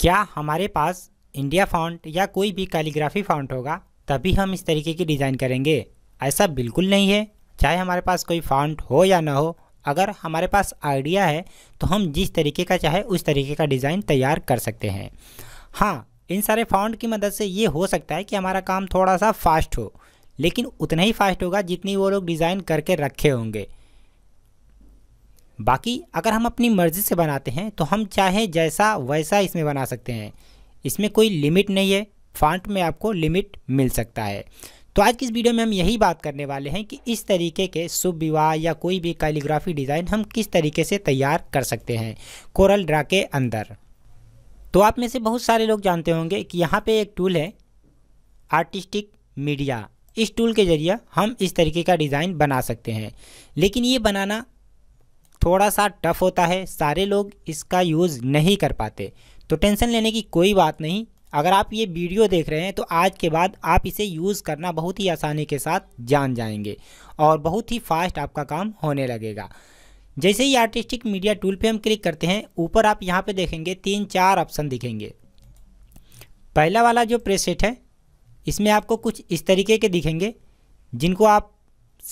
क्या हमारे पास India fount या कोई भी कैलीग्राफी फाउंट होगा तभी हम इस तरीके की डिज़ाइन करेंगे ऐसा बिल्कुल नहीं है चाहे हमारे पास कोई फाउंट हो या ना हो अगर हमारे पास आइडिया है तो हम जिस तरीके का चाहे उस तरीके का डिज़ाइन तैयार कर सकते हैं हाँ इन सारे फाउंड की मदद से ये हो सकता है कि हमारा काम थोड़ा सा फास्ट हो लेकिन उतना ही फास्ट होगा जितनी वो लोग डिज़ाइन करके रखे होंगे बाकी अगर हम अपनी मर्ज़ी से बनाते हैं तो हम चाहें जैसा वैसा इसमें बना सकते हैं इसमें कोई लिमिट नहीं है फॉन्ट में आपको लिमिट मिल सकता है तो आज की इस वीडियो में हम यही बात करने वाले हैं कि इस तरीके के शुभ विवाह या कोई भी कैलीग्राफी डिज़ाइन हम किस तरीके से तैयार कर सकते हैं कोरल ड्रा के अंदर तो आप में से बहुत सारे लोग जानते होंगे कि यहाँ पे एक टूल है आर्टिस्टिक मीडिया इस टूल के ज़रिए हम इस तरीके का डिज़ाइन बना सकते हैं लेकिन ये बनाना थोड़ा सा टफ होता है सारे लोग इसका यूज़ नहीं कर पाते तो टेंशन लेने की कोई बात नहीं अगर आप ये वीडियो देख रहे हैं तो आज के बाद आप इसे यूज़ करना बहुत ही आसानी के साथ जान जाएंगे और बहुत ही फास्ट आपका काम होने लगेगा जैसे ही आर्टिस्टिक मीडिया टूल पे हम क्लिक करते हैं ऊपर आप यहाँ पे देखेंगे तीन चार ऑप्शन दिखेंगे पहला वाला जो प्रेसेट है इसमें आपको कुछ इस तरीके के दिखेंगे जिनको आप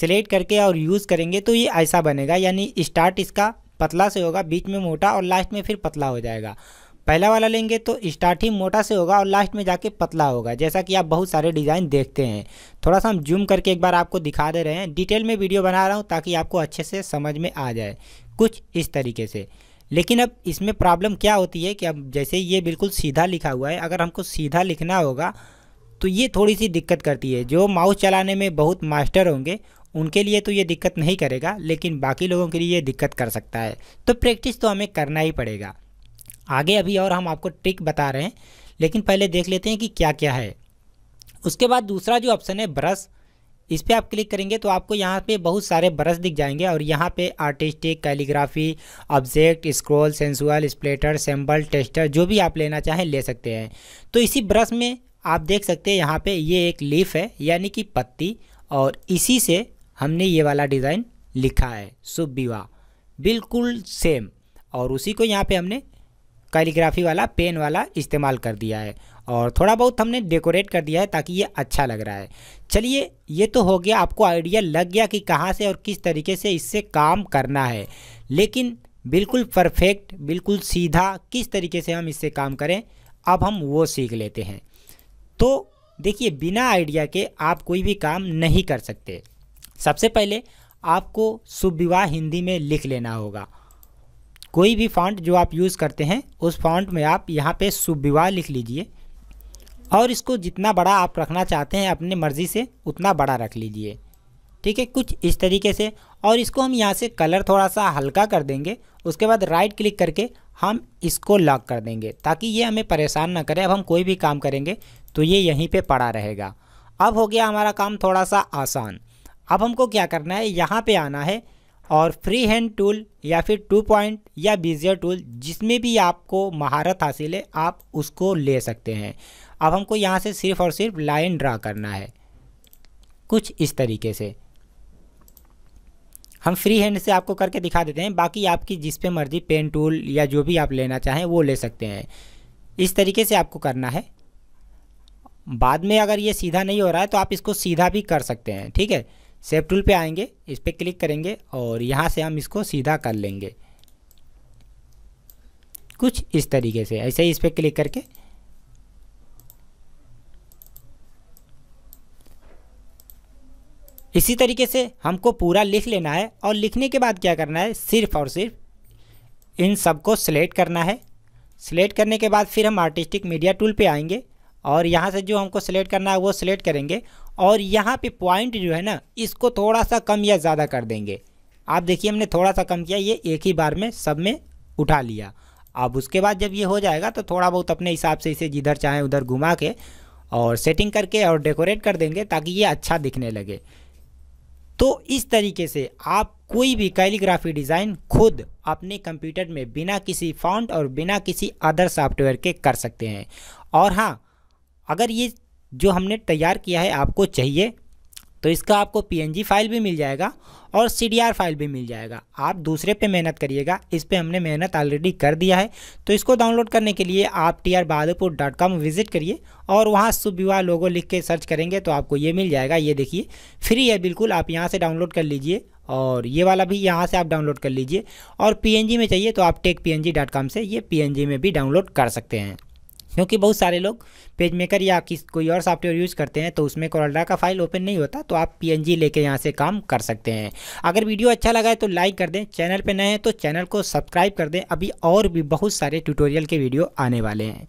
सेलेक्ट करके और यूज़ करेंगे तो ये ऐसा बनेगा यानी स्टार्ट इसका पतला से होगा बीच में मोटा और लास्ट में फिर पतला हो जाएगा पहला वाला लेंगे तो स्टार्ट ही मोटा से होगा और लास्ट में जाके पतला होगा जैसा कि आप बहुत सारे डिज़ाइन देखते हैं थोड़ा सा हम जूम करके एक बार आपको दिखा दे रहे हैं डिटेल में वीडियो बना रहा हूँ ताकि आपको अच्छे से समझ में आ जाए कुछ इस तरीके से लेकिन अब इसमें प्रॉब्लम क्या होती है कि अब जैसे ये बिल्कुल सीधा लिखा हुआ है अगर हमको सीधा लिखना होगा तो ये थोड़ी सी दिक्कत करती है जो माउस चलाने में बहुत मास्टर होंगे उनके लिए तो ये दिक्कत नहीं करेगा लेकिन बाकी लोगों के लिए ये दिक्कत कर सकता है तो प्रैक्टिस तो हमें करना ही पड़ेगा आगे अभी और हम आपको ट्रिक बता रहे हैं लेकिन पहले देख लेते हैं कि क्या क्या है उसके बाद दूसरा जो ऑप्शन है ब्रश इस पर आप क्लिक करेंगे तो आपको यहाँ पे बहुत सारे ब्रश दिख जाएंगे और यहाँ पे artistic calligraphy object scroll sensual splatter सेम्बल टेस्टर जो भी आप लेना चाहें ले सकते हैं तो इसी ब्रश में आप देख सकते हैं यहाँ पे ये एक लीफ है यानी कि पत्ती और इसी से हमने ये वाला डिज़ाइन लिखा है शुभ विवाह बिल्कुल सेम और उसी को यहाँ पे हमने कैलीग्राफी वाला पेन वाला इस्तेमाल कर दिया है और थोड़ा बहुत हमने डेकोरेट कर दिया है ताकि ये अच्छा लग रहा है चलिए ये तो हो गया आपको आइडिया लग गया कि कहाँ से और किस तरीके से इससे काम करना है लेकिन बिल्कुल परफेक्ट बिल्कुल सीधा किस तरीके से हम इससे काम करें अब हम वो सीख लेते हैं तो देखिए बिना आइडिया के आप कोई भी काम नहीं कर सकते सबसे पहले आपको शुभ विवाह हिंदी में लिख लेना होगा कोई भी फॉन्ट जो आप यूज़ करते हैं उस फॉन्ट में आप यहाँ पे शुभ विवाह लिख लीजिए और इसको जितना बड़ा आप रखना चाहते हैं अपने मर्ज़ी से उतना बड़ा रख लीजिए ठीक है कुछ इस तरीके से और इसको हम यहाँ से कलर थोड़ा सा हल्का कर देंगे उसके बाद राइट क्लिक करके हम इसको लॉक कर देंगे ताकि ये हमें परेशान ना करें अब हम कोई भी काम करेंगे तो ये यहीं पे पड़ा रहेगा अब हो गया हमारा काम थोड़ा सा आसान अब हमको क्या करना है यहाँ पे आना है और फ्री हैंड टूल या फिर टू पॉइंट या बीजियर टूल जिसमें भी आपको महारत हासिल है आप उसको ले सकते हैं अब हमको यहाँ से सिर्फ और सिर्फ लाइन ड्रा करना है कुछ इस तरीके से हम फ्री हैंड से आपको करके दिखा देते हैं बाकी आपकी जिस पे मर्जी पेन टूल या जो भी आप लेना चाहें वो ले सकते हैं इस तरीके से आपको करना है बाद में अगर ये सीधा नहीं हो रहा है तो आप इसको सीधा भी कर सकते हैं ठीक है सेफ टूल पे आएंगे इस पर क्लिक करेंगे और यहाँ से हम इसको सीधा कर लेंगे कुछ इस तरीके से ऐसे ही इस पर क्लिक करके इसी तरीके से हमको पूरा लिख लेना है और लिखने के बाद क्या करना है सिर्फ और सिर्फ इन सबको सिलेक्ट करना है सिलेक्ट करने के बाद फिर हम आर्टिस्टिक मीडिया टूल पे आएंगे और यहाँ से जो हमको सिलेक्ट करना है वो सिलेक्ट करेंगे और यहाँ पे पॉइंट जो है ना इसको थोड़ा सा कम या ज़्यादा कर देंगे आप देखिए हमने थोड़ा सा कम किया ये एक ही बार में सब में उठा लिया अब उसके बाद जब ये हो जाएगा तो थोड़ा बहुत अपने हिसाब से इसे जिधर चाहें उधर घुमा के और सेटिंग करके और डेकोरेट कर देंगे ताकि ये अच्छा दिखने लगे तो इस तरीके से आप कोई भी कैलीग्राफी डिज़ाइन खुद अपने कंप्यूटर में बिना किसी फॉन्ट और बिना किसी अदर सॉफ्टवेयर के कर सकते हैं और हाँ अगर ये जो हमने तैयार किया है आपको चाहिए तो इसका आपको पी फाइल भी मिल जाएगा और सी फाइल भी मिल जाएगा आप दूसरे पे मेहनत करिएगा इस पर हमने मेहनत ऑलरेडी कर दिया है तो इसको डाउनलोड करने के लिए आप T R Bahadurpur dot com visit करिए और वहाँ शुभ विवाह लोगो लिख के सर्च करेंगे तो आपको ये मिल जाएगा ये देखिए फ्री है बिल्कुल आप यहाँ से डाउनलोड कर लीजिए और ये वाला भी यहाँ से आप डाउनलोड कर लीजिए और पी में चाहिए तो आप टेक डॉट से ये पी में भी डाउनलोड कर सकते हैं क्योंकि बहुत सारे लोग पेज मेकर या किस कोई और सॉफ्टवेयर यूज़ करते हैं तो उसमें कोरल्डा का फाइल ओपन नहीं होता तो आप पीएनजी लेके यहाँ से काम कर सकते हैं अगर वीडियो अच्छा लगा है तो लाइक कर दें चैनल पर नए हैं तो चैनल को सब्सक्राइब कर दें अभी और भी बहुत सारे ट्यूटोरियल के वीडियो आने वाले हैं